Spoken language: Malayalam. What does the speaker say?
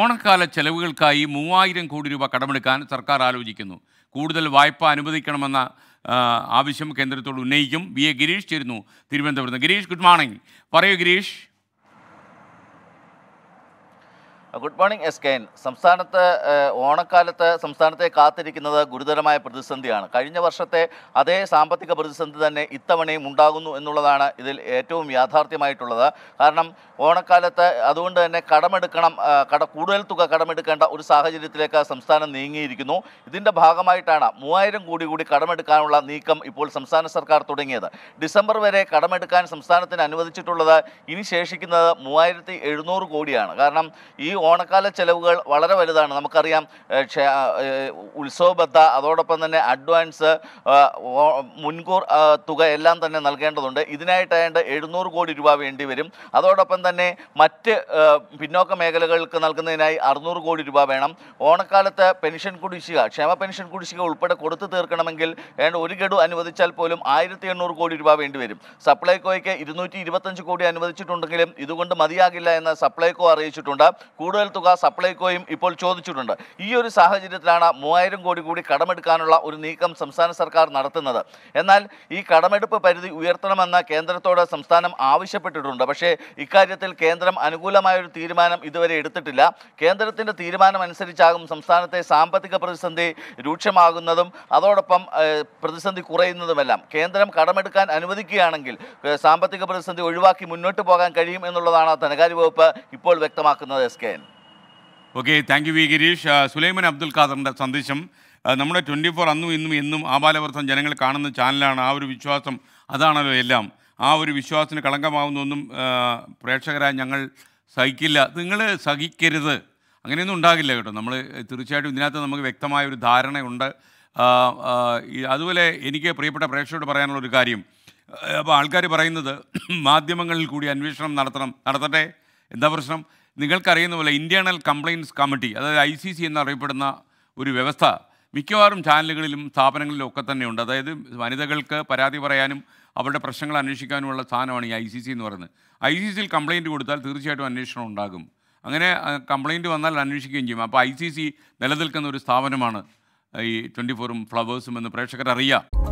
ഓണക്കാല ചെലവുകൾക്കായി മൂവായിരം കോടി രൂപ കടമെടുക്കാൻ സർക്കാർ ആലോചിക്കുന്നു കൂടുതൽ വായ്പ അനുവദിക്കണമെന്ന ആവശ്യം കേന്ദ്രത്തോട് ഉന്നയിക്കും വി എ ഗിരീഷ് ചേരുന്നു തിരുവനന്തപുരത്ത് ഗിരീഷ് ഗുഡ് മോർണിംഗ് പറയൂ Girish good morning S K N സംസ്ഥാനത്ത് uh, ഓണക്കാലത്ത് സംസ്ഥാനത്തെ കാത്തിരിക്കുന്നത് ഗുരുതരമായ പ്രതിസന്ധിയാണ് കഴിഞ്ഞ വർഷത്തെ അതേ സാമ്പത്തിക പ്രതിസന്ധി തന്നെ ഇത്തവണയും ഉണ്ടാകുന്നു എന്നുള്ളതാണ് ഇതിൽ ഏറ്റവും യാഥാർത്ഥ്യമായിട്ടുള്ളത് കാരണം ഓണക്കാലത്ത് അതുകൊണ്ട് തന്നെ കടമെടുക്കണം uh, കട കൂടുതൽ തുക കടമെടുക്കേണ്ട ഒരു സാഹചര്യത്തിലേക്ക് സംസ്ഥാനം നീങ്ങിയിരിക്കുന്നു ഇതിൻ്റെ ഭാഗമായിട്ടാണ് മൂവായിരം കോടി കൂടി കടമെടുക്കാനുള്ള നീക്കം ഇപ്പോൾ സംസ്ഥാന സർക്കാർ തുടങ്ങിയത് ഡിസംബർ വരെ കടമെടുക്കാൻ സംസ്ഥാനത്തിന് അനുവദിച്ചിട്ടുള്ളത് ഇനി ശേഷിക്കുന്നത് മൂവായിരത്തി കോടിയാണ് കാരണം ഈ ഓണക്കാല ചെലവുകൾ വളരെ വലുതാണ് നമുക്കറിയാം ഉത്സവബദ്ധ അതോടൊപ്പം തന്നെ അഡ്വാൻസ് മുൻകൂർ തുക എല്ലാം തന്നെ നൽകേണ്ടതുണ്ട് ഇതിനായിട്ടായത് എഴുന്നൂറ് കോടി രൂപ വേണ്ടി വരും അതോടൊപ്പം തന്നെ മറ്റ് പിന്നോക്ക മേഖലകൾക്ക് നൽകുന്നതിനായി അറുന്നൂറ് കോടി രൂപ വേണം ഓണക്കാലത്ത് പെൻഷൻ കുടിശ്ശിക ക്ഷേമ പെൻഷൻ കുടിശ്ശിക ഉൾപ്പെടെ കൊടുത്തു തീർക്കണമെങ്കിൽ ഏതാണ്ട് ഒരു ഗഡു അനുവദിച്ചാൽ പോലും ആയിരത്തി എണ്ണൂറ് കോടി രൂപ വേണ്ടി വരും സപ്ലൈകോയ്ക്ക് ഇരുന്നൂറ്റി ഇരുപത്തഞ്ച് കോടി അനുവദിച്ചിട്ടുണ്ടെങ്കിലും ഇതുകൊണ്ട് മതിയാകില്ല എന്ന് സപ്ലൈകോ അറിയിച്ചിട്ടുണ്ട് കൂടുതൽ തുക സപ്ലൈകോയും ഇപ്പോൾ ചോദിച്ചിട്ടുണ്ട് ഈ ഒരു സാഹചര്യത്തിലാണ് മൂവായിരം കോടി കൂടി കടമെടുക്കാനുള്ള ഒരു നീക്കം സംസ്ഥാന സർക്കാർ നടത്തുന്നത് എന്നാൽ ഈ കടമെടുപ്പ് പരിധി ഉയർത്തണമെന്ന് കേന്ദ്രത്തോട് സംസ്ഥാനം ആവശ്യപ്പെട്ടിട്ടുണ്ട് പക്ഷേ ഇക്കാര്യത്തിൽ കേന്ദ്രം അനുകൂലമായ ഒരു തീരുമാനം ഇതുവരെ എടുത്തിട്ടില്ല കേന്ദ്രത്തിൻ്റെ തീരുമാനം അനുസരിച്ചാകും സംസ്ഥാനത്തെ സാമ്പത്തിക പ്രതിസന്ധി രൂക്ഷമാകുന്നതും അതോടൊപ്പം പ്രതിസന്ധി കുറയുന്നതുമെല്ലാം കേന്ദ്രം കടമെടുക്കാൻ അനുവദിക്കുകയാണെങ്കിൽ സാമ്പത്തിക പ്രതിസന്ധി ഒഴിവാക്കി മുന്നോട്ട് പോകാൻ കഴിയും എന്നുള്ളതാണ് ധനകാര്യ വകുപ്പ് ഇപ്പോൾ വ്യക്തമാക്കുന്നത് S K okay thank you V Girish Sulaiman Abdul ഖാദറിൻ്റെ സന്ദേശം നമ്മുടെ ട്വൻറ്റി ഫോർ അന്നും ഇന്നും എന്നും ആബാലവർത്തം ജനങ്ങൾ കാണുന്ന ചാനലാണ് ആ ഒരു വിശ്വാസം അതാണല്ലോ എല്ലാം ആ ഒരു വിശ്വാസത്തിന് കളങ്കമാവുന്നൊന്നും പ്രേക്ഷകരായ ഞങ്ങൾ സഹിക്കില്ല നിങ്ങൾ സഹിക്കരുത് അങ്ങനെയൊന്നും ഉണ്ടാകില്ല കേട്ടോ നമ്മൾ തീർച്ചയായിട്ടും ഇതിനകത്ത് നമുക്ക് വ്യക്തമായ ഒരു ധാരണയുണ്ട് അതുപോലെ എനിക്ക് പ്രിയപ്പെട്ട പ്രേക്ഷകരോട് പറയാനുള്ള ഒരു കാര്യം അപ്പോൾ ആൾക്കാർ പറയുന്നത് മാധ്യമങ്ങളിൽ കൂടി അന്വേഷണം നടത്തണം നടത്തട്ടെ എന്താ പ്രശ്നം നിങ്ങൾക്കറിയുന്ന പോലെ ഇൻറ്റേണൽ കംപ്ലയിൻസ് കമ്മിറ്റി അതായത് ഐ സി സി എന്നറിയപ്പെടുന്ന ഒരു വ്യവസ്ഥ മിക്കവാറും ചാനലുകളിലും സ്ഥാപനങ്ങളിലും ഒക്കെ തന്നെയുണ്ട് അതായത് വനിതകൾക്ക് പരാതി പറയാനും അവരുടെ പ്രശ്നങ്ങൾ അന്വേഷിക്കാനുമുള്ള സ്ഥാനമാണ് ഈ ഐ സി സി എന്ന് പറയുന്നത് ഐ സി സിയിൽ കംപ്ലയിൻറ്റ് കൊടുത്താൽ തീർച്ചയായിട്ടും അന്വേഷണം ഉണ്ടാകും അങ്ങനെ കംപ്ലയിൻറ്റ് വന്നാൽ അന്വേഷിക്കുകയും ചെയ്യും അപ്പോൾ ഐ സി സി നിലനിൽക്കുന്ന ഒരു സ്ഥാപനമാണ് ഈ ട്വൻറ്റി ഫോറും ഫ്ലവേഴ്സും എന്ന് പ്രേക്ഷകർ